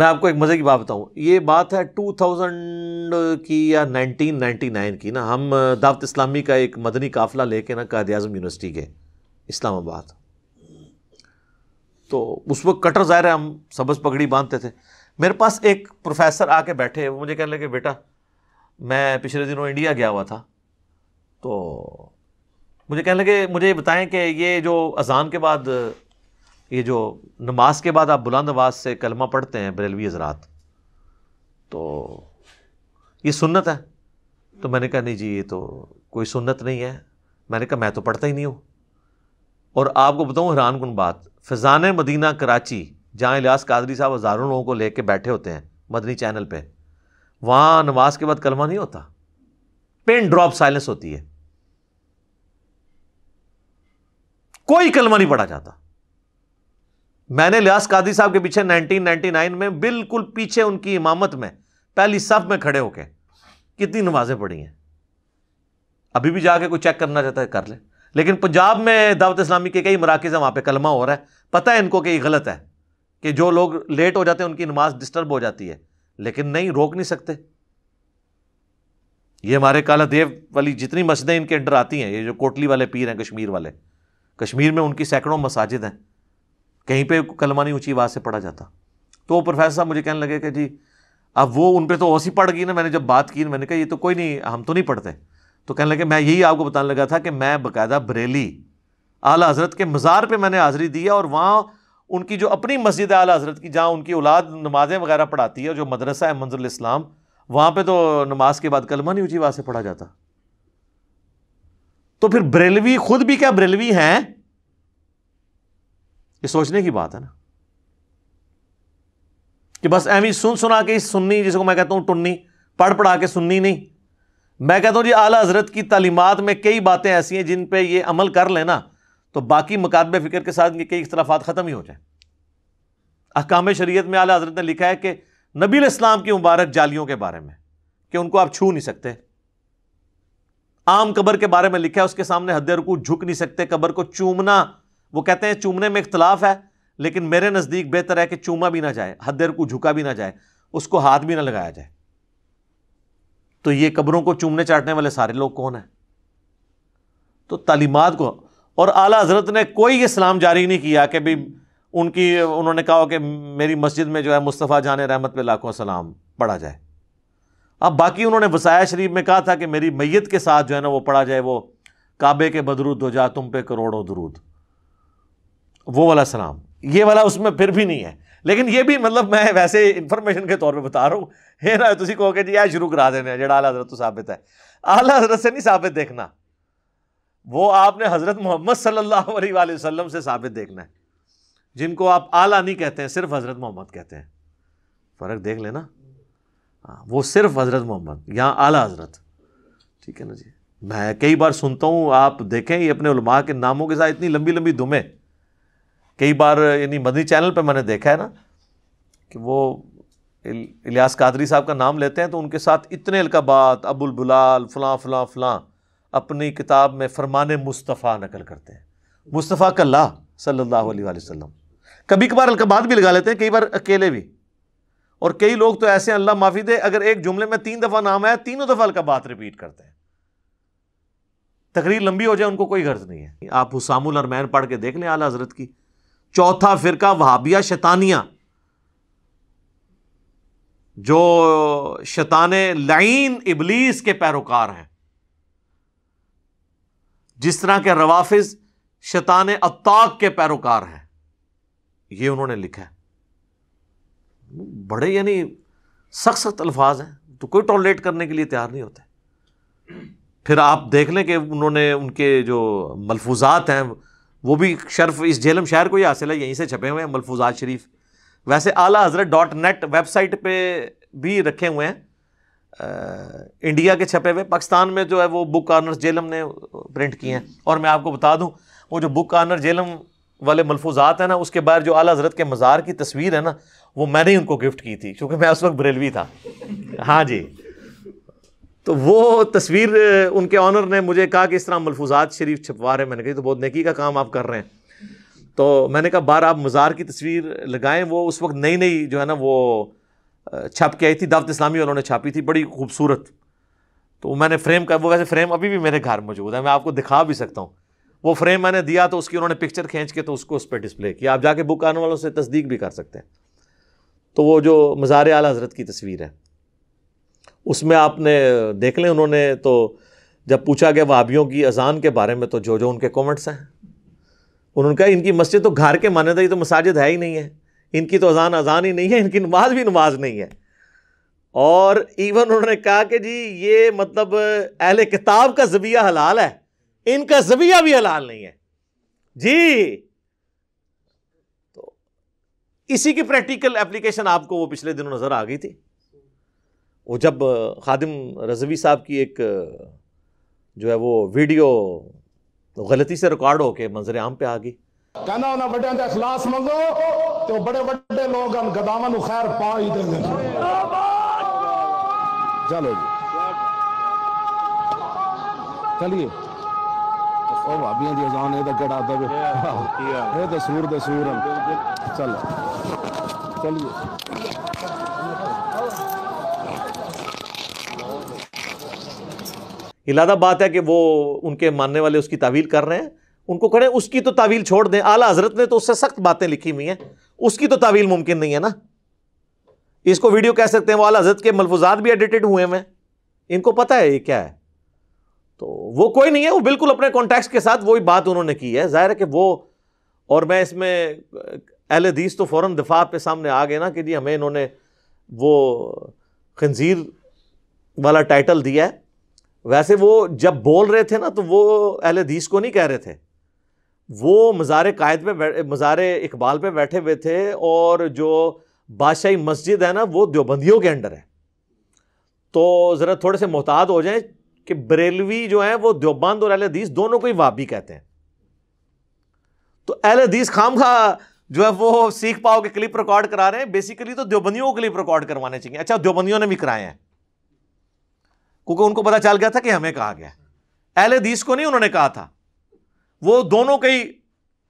मैं आपको एक मज़े की बात बताऊँ ये बात है 2000 की या 1999 की ना हम दावत इस्लामी का एक मदनी काफ़िला लेके ना कायद अजम यूनिवर्सिटी के इस्लामाबाद तो उस वक्त कटर ज़ाहिर है हम सबज पगड़ी बांधते थे मेरे पास एक प्रोफेसर आके बैठे वो मुझे कहने लगे बेटा मैं पिछले दिनों इंडिया गया हुआ था तो मुझे कहने लगे मुझे बताएं कि ये जो अजान के बाद ये जो नमाज के बाद आप बुलंद आवाज़ से कलमा पढ़ते हैं बरेलवी हजरात तो ये सुन्नत है तो मैंने कहा नहीं जी ये तो कोई सुन्नत नहीं है मैंने कहा मैं तो पढ़ता ही नहीं हूँ और आपको बताऊँ हैरान कन बात फ़िज़ान मदीना कराची जहाँ इलास कादरी साहब हज़ारों लोगों को लेके बैठे होते हैं मदनी चैनल पर वहाँ नमाज के बाद कलमा नहीं होता पेन ड्रॉप साइलेंस होती है कोई कलमा नहीं पढ़ा जाता मैंने लियास कादी साहब के पीछे 1999 में बिल्कुल पीछे उनकी इमामत में पहली सफ में खड़े होके कितनी नमाजें पढ़ी हैं अभी भी जाके कोई चेक करना चाहता है कर ले लेकिन पंजाब में दावत इस्लामी के कई मराकज़ वहाँ पर कलमा हो रहा है पता है इनको कि गलत है कि जो लोग लेट हो जाते हैं उनकी नमाज डिस्टर्ब हो जाती है लेकिन नहीं रोक नहीं सकते ये हमारे काला देव वाली जितनी मस्जिदें इनके अंडर आती हैं ये जो कोटली वाले पीर हैं कश्मीर वाले कश्मीर में उनकी सैकड़ों मसाजिद हैं कहीं पे कलमा नहीं ऊँची आवाज़ से पढ़ा जाता तो प्रोफेसर साहब मुझे कहने लगे कि जी अब वो उन पर तो ओसी पढ़ गई ना मैंने जब बात की मैंने कहा ये तो कोई नहीं हम तो नहीं पढ़ते तो कहने लगे मैं यही आपको बताने लगा था कि मैं बाकायदा बरेली आला हज़रत के मज़ार पर मैंने हाज़री दी है और वहाँ उनकी जो अपनी मस्जिद है आला हज़रत की जहाँ उनकी औलाद नमाज़ें वगैरह पढ़ाती है जो मदरसा है मंजुल इस्लाम वहाँ पर तो नमाज के बाद कलमा नहीं ऊँची आवाज़ से पढ़ा जाता तो फिर बरेलवी खुद भी क्या बरेलवी हैं ये सोचने की बात है ना कि बस एम ही सुन सुना के सुननी जिसको मैं कहता हूं टुन्नी पढ़ पढ़ा के सुननी नहीं मैं कहता हूं जी आला हजरत की तालीमत में कई बातें ऐसी हैं जिन पे ये अमल कर लेना तो बाकी मकादबे फिक्र के साथ कई इख्तलाफात ख़त्म ही हो जाए अकाम शरीय में आला हजरत ने लिखा है कि नबील इस्लाम की मुबारक जालियों के बारे में कि उनको आप छू नहीं सकते आम कबर के बारे में लिखा है उसके सामने हद्दे रुकू झुक नहीं सकते कबर को चूमना वो कहते हैं चूमने में इख्तलाफ है लेकिन मेरे नज़दीक बेहतर है कि चूमा भी ना जाए हद को झुका भी ना जाए उसको हाथ भी ना लगाया जाए तो ये कब्रों को चूमने चाटने वाले सारे लोग कौन हैं तो तालीमत को और आला हजरत ने कोई ये सलाम जारी नहीं किया कि भाई उनकी उन्होंने कहा कि मेरी मस्जिद में जो है मुस्तफ़ा जान रहमत पे लाखों सलाम पढ़ा जाए अब बाकी उन्होंने वसाया शरीफ में कहा था कि मेरी मैत के साथ जो है ना वो पढ़ा जाए वो काबे के बदरूद हो जा तुम पे करोड़ों दरूद वो वाला सलाम ये वाला उसमें फिर भी नहीं है लेकिन ये भी मतलब मैं वैसे इंफॉर्मेशन के तौर पे बता रहा हूँ है ना तुम कहो कि जी यार शुरू करा देने जड़ा आला हजरत तो साबित है आला हजरत से नहीं साबित देखना वो आपने हज़रत मोहम्मद सल्लल्लाहु अलैहि वसल्लम से साबित देखना है जिनको आप आला नहीं कहते हैं सिर्फ हज़रत मोहम्मद कहते हैं फ़र्क देख लेना हाँ, वो सिर्फ हज़रत मोहम्मद यहाँ आला हज़रत ठीक है ना जी मैं कई बार सुनता हूँ आप देखें ये अपने उलमा के नामों के साथ इतनी लंबी लंबी दुमें कई बार यानी मदनी चैनल पर मैंने देखा है ना कि वो इलियास कादरी साहब का नाम लेते हैं तो उनके साथ इतने अलकाबात अबुल बुलाल फलां फलां फलां अपनी किताब में फरमान मुस्तफ़ा नकल करते हैं मुस्तफ़ा कल्ला सल्लल्लाहु अलैहि वसल्लम कभी कभार अलकाबात भी लगा लेते हैं कई बार अकेले भी और कई लोग तो ऐसे अल्लाह माफ़ी दे अगर एक जुमले में तीन दफ़ा नाम आया तीनों दफ़ा अलकाबात रिपीट करते हैं तकरीर लंबी हो जाए उनको कोई गर्ज नहीं है आप हुसामुल अरमैन पढ़ के देख लें आला हजरत की चौथा फ़िरका वहाबिया शैतानिया जो शैतान लाइन इबलीस के पैरोकार हैं जिस तरह के रवाफिज शैतान अत्ताक के पैरोकार हैं ये उन्होंने लिखा है बड़े यानी सख्त सख्त अल्फाज हैं तो कोई टॉलरेट करने के लिए तैयार नहीं होते फिर आप देख लें कि उन्होंने उनके जो मलफूजात हैं वो भी शर्फ इस झेलम शहर को ही हासिल है यहीं से छपे हुए हैं मलफूजात शरीफ वैसे आला हजरत डॉट नेट वेबसाइट पर भी रखे हुए हैं आ, इंडिया के छपे हुए पाकिस्तान में जो है वो बुक कॉर्नर झेलम ने प्रिंट किए हैं और मैं आपको बता दूँ वो जो बुक कॉर्नर झेलम वाले मलफूजात हैं ना उसके बाद जो आला हजरत के मज़ार की तस्वीर है ना वो मैंने ही उनको गिफ्ट की थी क्योंकि मैं उस वक्त बरेलवी था हाँ जी तो वो तस्वीर उनके ऑनर ने मुझे कहा कि इस तरह मलफूजात शरीफ छपवा रहे मैंने कही तो बहुत नेकी का काम आप कर रहे हैं तो मैंने कहा बार आप मज़ार की तस्वीर लगाएं वो उस वक्त नई नई जो है ना वो छप के आई थी दावत इस्लामी उन्होंने छापी थी बड़ी खूबसूरत तो मैंने फ्रेम का वो वैसे फ्रेम अभी भी मेरे घर मौजूद है मैं आपको दिखा भी सकता हूँ वो फ्रेम मैंने दिया तो उसकी उन्होंने पिक्चर खींच के तो उसको उस पर डिस्प्ले किया आप जाके बुक आने वालों से तस्दीक भी कर सकते हैं तो वो जो मज़ार आला हज़रत की तस्वीर है उसमें आपने देख लें उन्होंने तो जब पूछा गया वाबियों की अजान के बारे में तो जो जो उनके कमेंट्स हैं उन्होंने कहा इनकी मस्जिद तो घर के मान्यता तो ही तो मसाजिद है ही नहीं है इनकी तो अजान अजान ही नहीं है इनकी नमाज भी नमाज नहीं है और इवन उन्होंने कहा कि जी ये मतलब अहल किताब का जबिया हलाल है इनका जबिया भी हलाल नहीं है जी तो इसी की प्रैक्टिकल एप्लीकेशन आपको वो पिछले दिनों नज़र आ गई थी वो जब खादिम रजवी साहब की एक जो है वो वीडियो गलती से रिकॉर्ड होके मंजर आम पे आ गई कहना बड़े अखलास मंगो तो बड़े बड़े लोग हैं खैर पा ही देंगे चलो जी चलिए ਉਹ ਭਾਬੀਆਂ ਦੀ ਅਜ਼ਾਨ ਇਹਦਾ ਕਿਹੜਾ ਅਦਬ ਹੈ ਇਹ ਤਾਂ ਸੂਰ ਦੇ ਸੂਰ ਹਨ इलादा बात है कि वो उनके मानने वाले उसकी तावील कर रहे हैं उनको खड़े उसकी तो तावील छोड़ दें आला हजरत ने तो उससे सख्त बातें लिखी हुई हैं उसकी तो तावील मुमकिन नहीं है ना इसको वीडियो कह सकते हैं वो आला हजरत के मलफूजात भी एडिटेड हुए हैं इनको पता है ये क्या है तो वो कोई नहीं है वो बिल्कुल अपने कॉन्टैक्ट के साथ वही बात उन्होंने की है ज़ाहिर है कि वो और मैं इसमें अहल हदीस तो फ़ौर दफा पे सामने आ गए ना कि जी हमें इन्होंने वो खंजीर वाला टाइटल दिया है वैसे वो जब बोल रहे थे ना तो वो अहल हदीस को नहीं कह रहे थे वो मज़ार कायद पर मज़ार इकबाल पर बैठे हुए थे और जो बादशाही मस्जिद है ना वो देवबंदियों के अंडर है तो ज़रा थोड़े से मोहताद हो जाए कि बरेलवी जो है वो देवबंद और अहल हदीस दोनों को ही वापी कहते हैं तो अहल हदीस खाम खा जो है वो सीख पाओ के क्लिप रिकॉर्ड करा रहे हैं बेसिकली तो देवबंदियों को क्लिप रिकॉर्ड करवाने चाहिए अच्छा देवबंदियों ने भी कराए हैं क्योंकि उनको पता चल गया था कि हमें कहा गया अहल दीस को नहीं उन्होंने कहा था वो दोनों कई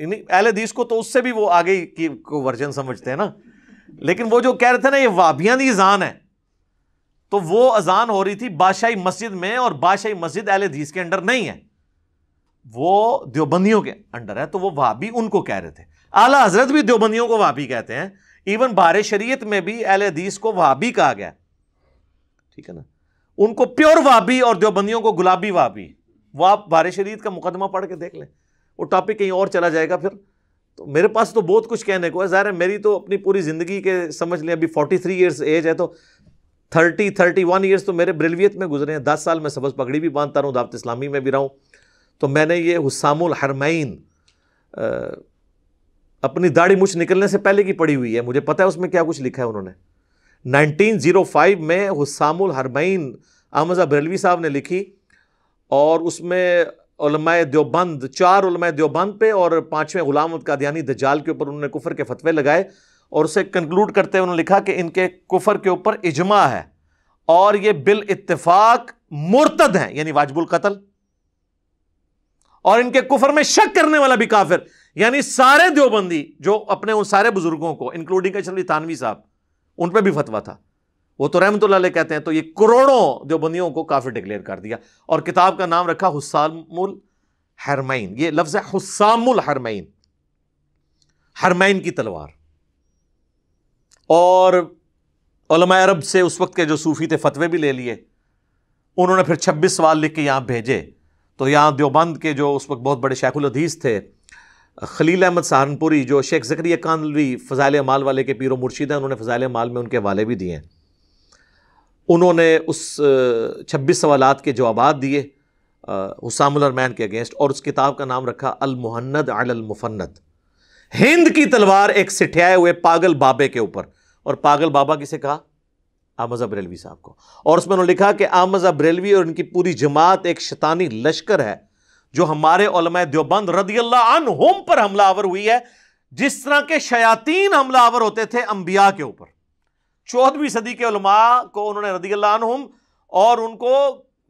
अहल दीस को तो उससे भी वो आगे की को वर्जन समझते हैं ना लेकिन वो जो कह रहे थे ना ये वाबियां दी अजान है तो वो अजान हो रही थी बादशाही मस्जिद में और बादशाही मस्जिद अहल हदीस के अंडर नहीं है वो देवबंदियों के अंडर है तो वो भाभी उनको कह रहे थे आला हजरत भी देवबंदियों को भाभी कहते हैं इवन बार शरीयत में भी अहल हदीस को भाभी कहा गया ठीक है ना उनको प्योर वाबी और देवबंदियों को गुलाबी वाबी वो आप बार शरीर का मुकदमा पढ़ के देख लें वो टॉपिक कहीं और चला जाएगा फिर तो मेरे पास तो बहुत कुछ कहने को है ज़ाहिर है मेरी तो अपनी पूरी ज़िंदगी के समझ लें अभी फोर्टी थ्री ईयर्स एज है तो थर्टी थर्टी वन ईयर्स तो मेरे ब्रिलवियत में गुजरे हैं दस साल में सब्ज़ पगड़ी भी बांधता रहा हूँ दावत इस्लामी में भी रहा हूँ तो मैंने ये हुसामुल हरमैन अपनी दाढ़ी मुझ निकलने से पहले की पड़ी हुई है मुझे पता है उसमें क्या कुछ लिखा है उन्होंने 1905 में हुसामुल हरमैन अहमद बरेलवी साहब ने लिखी और उसमें देवबंद चार देवबंद पे और पांचवें गुलाम कादियानी दजाल के ऊपर उन्होंने कुफर के फतवे लगाए और उसे कंक्लूड करते हुए उन्होंने लिखा कि इनके कुफर के ऊपर इजमा है और ये बिल इतफाक मुर्तद हैं यानी वाजबुल कतल और इनके कुफर में शक करने वाला भी काफिर यानी सारे देवबंदी जो अपने उन सारे बुजुर्गों को इंक्लूडिंग तानवी साहब उन पर भी फतवा था वो तो रहमतुल्ला कहते हैं तो ये करोड़ों देवबंदियों को काफी डिक्लेयर कर दिया और किताब का नाम रखा हुसामुल हरमैन ये लफ्ज़ है हुसामुल हरमैन हरमैन की तलवार और अरब से उस वक्त के जो सूफ़ी थे फतवे भी ले लिए उन्होंने फिर छब्बीस सवाल लिख के यहां भेजे तो यहां देवबंद के जो उस वक्त बहुत बड़े शेखुल हदीस थे खलील अहमद सहारनपुरी जो शेख जकरिया कानलवी फ़जाल माल वाले के पीर मुर्शीद हैं उन्होंने फज़ाल माल में उनके वाले भी दिए हैं उन्होंने उस छब्बीस सवाल के जवाब दिए हुसामरमैन के अगेंस्ट और उस किताब का नाम रखा अलमहन्नद अलमुफन्नद हिंद की तलवार एक सिठियाए हुए पागल बाबे के ऊपर और पागल बाबा किसे कहा आमज अब्रेलवी साहब को और उसमें उन्होंने लिखा कि आमज अब्रेलवी और उनकी पूरी जमात एक शतानी लश्कर है जो हमारे देवबंद रदी अनहुम पर हमलावर हुई है जिस तरह के शयातीन हमलावर होते थे अंबिया के ऊपर चौदहवीं सदी के उलमा को उन्होंने रदी अनहुम और उनको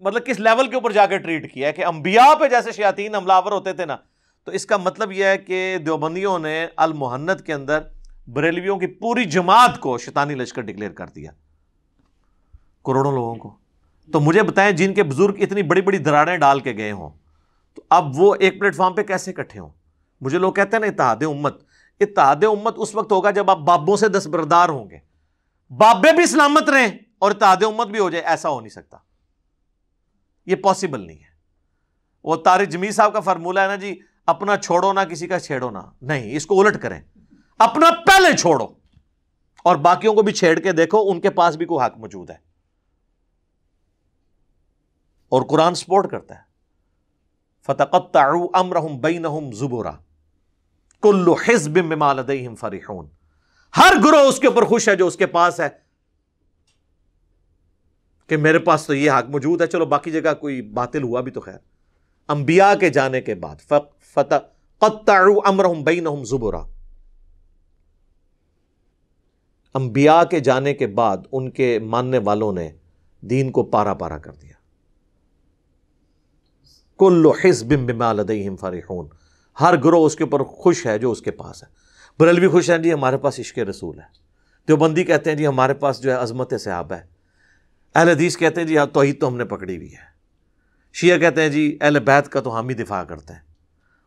मतलब किस लेवल के ऊपर जाकर ट्रीट किया है कि अंबिया पे जैसे शयातीन हमलावर होते थे ना तो इसका मतलब यह है कि देवबंदियों ने मोहन्नत के अंदर बरेलवियों की पूरी जमात को शैतानी लश्कर डिक्लेयर कर दिया करोड़ों लोगों को तो मुझे बताएं जिनके बुजुर्ग इतनी बड़ी बड़ी दरारें डाल के गए हों तो अब वो एक प्लेटफॉर्म पर कैसे इकट्ठे हों मुझे लोग कहते हैं ना इतिहाद उम्मत इतिहाद उम्मत उस वक्त होगा जब आप बाबों से दस्तबरदार होंगे बाबे भी सलामत रहें और इतिहाद उम्मत भी हो जाए ऐसा हो नहीं सकता यह पॉसिबल नहीं है वो तारिक जमी साहब का फार्मूला है ना जी अपना छोड़ो ना किसी का छेड़ो ना नहीं इसको उलट करें अपना पहले छोड़ो और बाकियों को भी छेड़ के देखो उनके पास भी कोई हक मौजूद है और कुरान सपोर्ट करता है फ़तक़ु हर ग्रोह उसके ऊपर खुश है जो उसके पास है कि मेरे पास तो ये हक मौजूद है चलो बाकी जगह कोई बातिल हुआ भी तो खैर अंबिया के जाने के बाद फ़तः अमरहम बैन के जाने के बाद उनके मानने वालों ने दीन को पारा पारा कर दिया कुल्लु हिस्बिम बिमा लदईम हर ग्रोह उसके ऊपर खुश है जो उसके पास है बरेलवी खुश हैं जी हमारे पास इश्क रसूल है देवबंदी कहते हैं जी हमारे पास जो है अजमत सहाब है अहल हदीस कहते हैं जी हाँ तोहहीद तो हमने पकड़ी हुई है शिया कहते हैं जी अहल बैत का तो हम ही दिफा करते हैं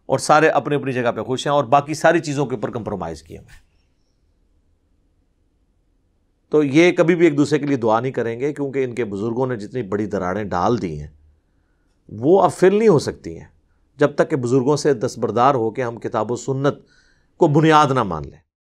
और सारे अपनी अपनी जगह पर खुश हैं और बाकी सारी चीज़ों के ऊपर कंप्रोमाइज़ किए हुए तो ये कभी भी एक दूसरे के लिए दुआ नहीं करेंगे क्योंकि इनके बुज़ुर्गों ने जितनी बड़ी दरारें डाल दी हैं वो अब फिल नहीं हो सकती हैं जब तक कि बुज़ुर्गों से दस्तबरदार हो के हम किताब सुन्नत को बुनियाद ना मान लें